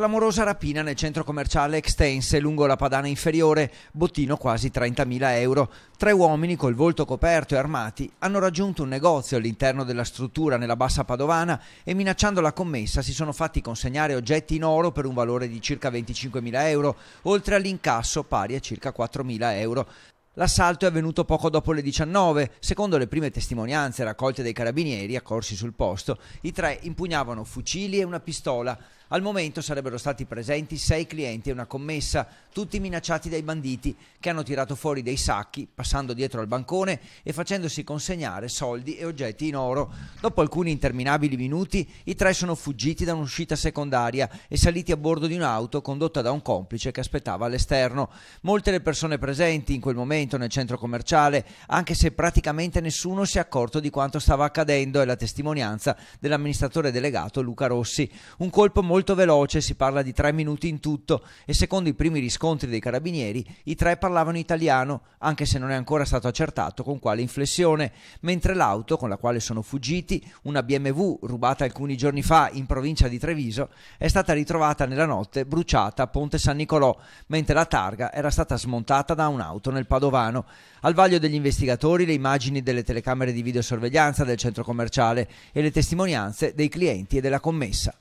Clamorosa rapina nel centro commerciale Extense lungo la padana inferiore, bottino quasi 30.000 euro. Tre uomini col volto coperto e armati hanno raggiunto un negozio all'interno della struttura nella bassa padovana e minacciando la commessa si sono fatti consegnare oggetti in oro per un valore di circa 25.000 euro, oltre all'incasso pari a circa 4.000 euro. L'assalto è avvenuto poco dopo le 19. Secondo le prime testimonianze raccolte dai carabinieri accorsi sul posto, i tre impugnavano fucili e una pistola. Al momento sarebbero stati presenti sei clienti e una commessa, tutti minacciati dai banditi che hanno tirato fuori dei sacchi, passando dietro al bancone e facendosi consegnare soldi e oggetti in oro. Dopo alcuni interminabili minuti, i tre sono fuggiti da un'uscita secondaria e saliti a bordo di un'auto condotta da un complice che aspettava all'esterno. Molte le persone presenti in quel momento nel centro commerciale, anche se praticamente nessuno si è accorto di quanto stava accadendo, è la testimonianza dell'amministratore delegato Luca Rossi. Un colpo molto molto veloce, si parla di tre minuti in tutto e secondo i primi riscontri dei carabinieri i tre parlavano italiano, anche se non è ancora stato accertato con quale inflessione, mentre l'auto con la quale sono fuggiti, una BMW rubata alcuni giorni fa in provincia di Treviso, è stata ritrovata nella notte bruciata a Ponte San Nicolò, mentre la targa era stata smontata da un'auto nel Padovano. Al vaglio degli investigatori le immagini delle telecamere di videosorveglianza del centro commerciale e le testimonianze dei clienti e della commessa.